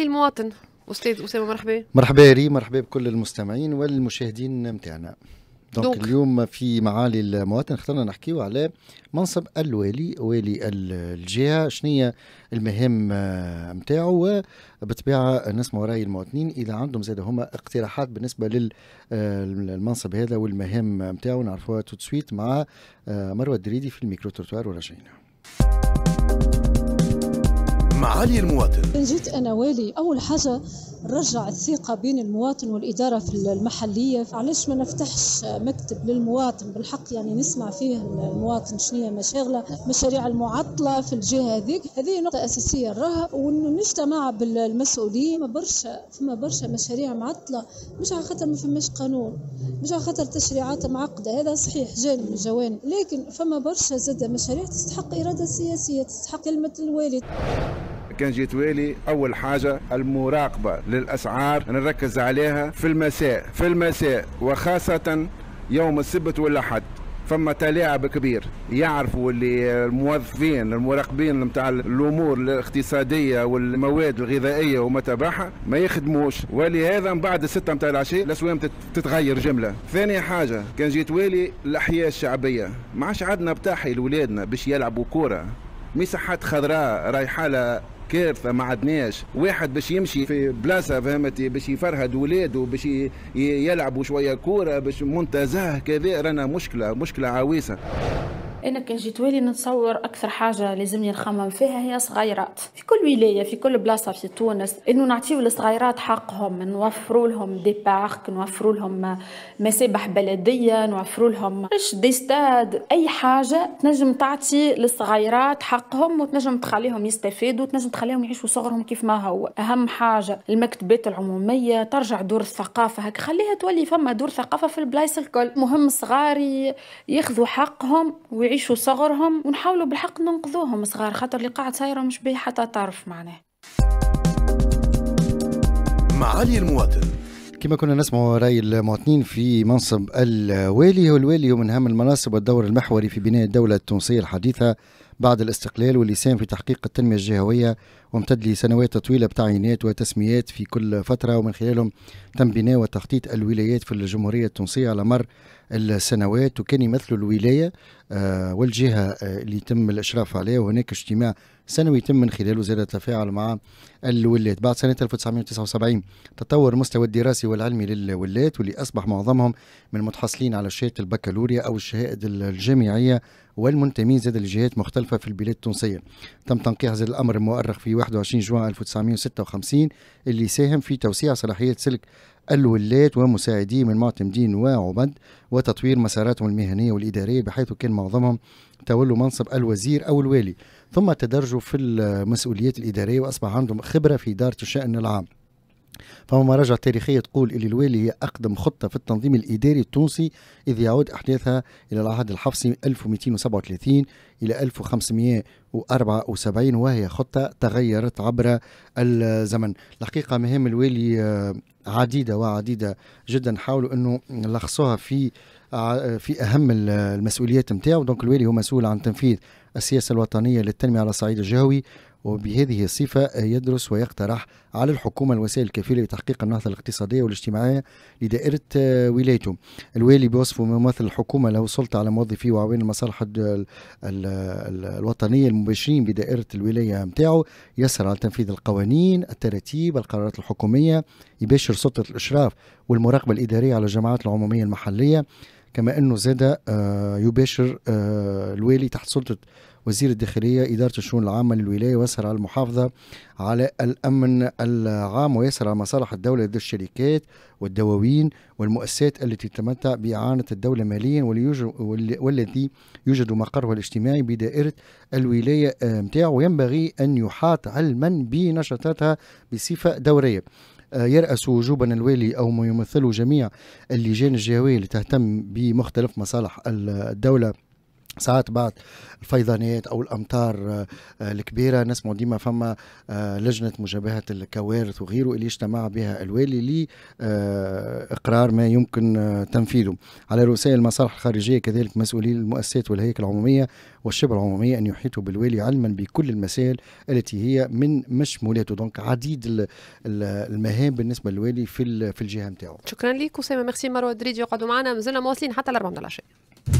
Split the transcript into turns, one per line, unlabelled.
اهلي المواطن استاذ اسامه مرحبا
مرحبا ري مرحبا بكل المستمعين والمشاهدين نتاعنا دونك اليوم في معالي المواطن اخترنا نحكيو على منصب الوالي والي الجهه شنية المهام نتاعو آه، وبالطبيعه نسمع راي المواطنين اذا عندهم زاد هما اقتراحات بالنسبه للمنصب آه، هذا والمهام نتاعو نعرفوها تو سويت مع آه، مروه الدريدي في الميكرو تورتوار وراجعين معالي المواطن
إن جيت أنا والي أول حاجة رجع الثقة بين المواطن والإدارة في المحلية علاش ما نفتحش مكتب للمواطن بالحق يعني نسمع فيه المواطن شنية مشاغلة مشاريع المعطلة في الجهة هذيك هذه نقطة أساسية نراها ونجتمع بالمسؤولين فما برشا فما برشا مشاريع معطلة مش على خاطر ما فماش قانون مش على خاطر تشريعات معقدة هذا صحيح جانب من الجوانب لكن فما برشا زاد مشاريع تستحق إرادة سياسية تستحق كلمة الوالد
كان جيتوالي اول حاجه المراقبه للاسعار نركز عليها في المساء في المساء وخاصه يوم السبت والاحد فما تلاعب كبير يعرفوا اللي الموظفين المراقبين نتاع الامور الاقتصاديه والمواد الغذائيه وما تبعها ما يخدموش ولهذا من بعد الستة نتاع العشاء الاسوام تتغير جمله ثاني حاجه كان جيت والي الاحياء الشعبيه ما عادش عندنا بتاحي لولادنا باش يلعبوا كوره مساحات خضراء رايحه كارثه ما عدناش واحد باش يمشي في بلاصه فهمتي باش يفرهد ولاده باش يلعبوا شويه كوره باش منتزه كذا رانا مشكله مشكله عويصه
انا كان جيت ولي نتصور اكثر حاجه لازمني نخمم فيها هي صغيرات في كل ولايه في كل بلاصه في تونس انه نعطيو للصغيرات حقهم نوفروا لهم دي بارك نوفروا لهم مسابح بلديه نوفروا لهم دي ستاد اي حاجه تنجم تعطي للصغيرات حقهم وتنجم تخليهم يستفيدوا وتنجم تخليهم يعيشوا صغرهم كيف ما هو اهم حاجه المكتبات العموميه ترجع دور الثقافه هك خليها تولي فما دور ثقافه في البلايص الكل مهم صغاري ياخذوا حقهم وي يعيشوا صغرهم ونحاولوا بالحق ننقذوهم صغار خاطر اللي قاعد صايره مش بيه حتى طرف معناه
معالي المواطن كما كنا نسمع راي المواطنين في منصب الوالي والوالي من اهم المناصب والدور المحوري في بناء الدوله التونسيه الحديثه بعد الاستقلال واللي ساهم في تحقيق التنميه الجهويه وامتد لسنوات طويله بتعيينات وتسميات في كل فتره ومن خلالهم تم بناء وتخطيط الولايات في الجمهوريه التونسيه على مر السنوات وكان يمثل الولايه آه، والجهه آه، اللي يتم الاشراف عليها وهناك اجتماع سنوي يتم من خلاله زيادة التفاعل مع الولات بعد سنة 1979 تطور مستوى الدراسي والعلمي للولات واللي أصبح معظمهم من المتحصلين على شهادة البكالوريا أو الشهائد الجامعية والمنتمين زاد لجهات مختلفة في البلاد التونسية تم تنقيح هذا الأمر المؤرخ في 21 جوان 1956 اللي ساهم في توسيع صلاحية سلك ومساعدي من معتمدين وعبد وتطوير مساراتهم المهنية والإدارية بحيث كان معظمهم تولوا منصب الوزير أو الوالي ثم تدرجوا في المسؤوليات الإدارية وأصبح عندهم خبرة في إدارة الشأن العام فما مراجعة تاريخية تقول إلى الوالي هي أقدم خطة في التنظيم الإداري التونسي إذ يعود أحداثها إلى العهد الحفصي 1237 إلى 1574 وهي خطة تغيرت عبر الزمن الحقيقة مهام الوالي آه، عديدة وعديدة جدا حاولوا أنه لخصوها في آه، في اهم المسؤوليات نتاعو دونك الوالي هو مسؤول عن تنفيذ السياسه الوطنيه للتنميه على الصعيد الجهوي وبهذه الصفة يدرس ويقترح على الحكومة الوسائل الكفيلة لتحقيق النهضة الاقتصادية والاجتماعية لدائرة آه، ولايته الوالي بوصفه ممثل الحكومة له سلطة على موظفيه وعوين المصالح الوطنية المباشرين بدائرة الولاية متاعه يسهر على تنفيذ القوانين التراتيب القرارات الحكومية يباشر سلطة الإشراف والمراقبة الإدارية على الجماعات العمومية المحلية كما أنه زاد آه، يباشر آه، الوالي تحت سلطة وزير الداخلية إدارة الشؤون العامة للولاية ويسهر على المحافظة على الأمن العام ويسهر على مصالح الدولة ضد الشركات والدواوين والمؤسسات التي تتمتع بإعانة الدولة ماليا والذي يوجد مقره الاجتماعي بدائرة الولاية نتاعو آه، وينبغي أن يحاط علما بنشاطاتها بصفة دورية آه، يرأس وجوبا الوالي أو ما يمثله جميع اللجان الجهوية اللي تهتم بمختلف مصالح الدولة ساعات بعد الفيضانات او الامطار آه، آه، الكبيره نسمعوا ديما فما آه، لجنه مجابهه الكوارث وغيره اللي اجتمع بها الوالي لاقرار ما يمكن تنفيذه على رؤساء المصالح الخارجيه كذلك مسؤولي المؤسسات والهيئه العموميه والشبه العموميه ان يحيطوا بالوالي علما بكل المسائل التي هي من مشمولاته دونك عديد المهام بالنسبه للوالي في في الجهه نتاعو
شكرا لك اسامه ميرسي مروه دريدي يقعدوا معنا مازلنا مواصلين حتى الأربعة من العشاء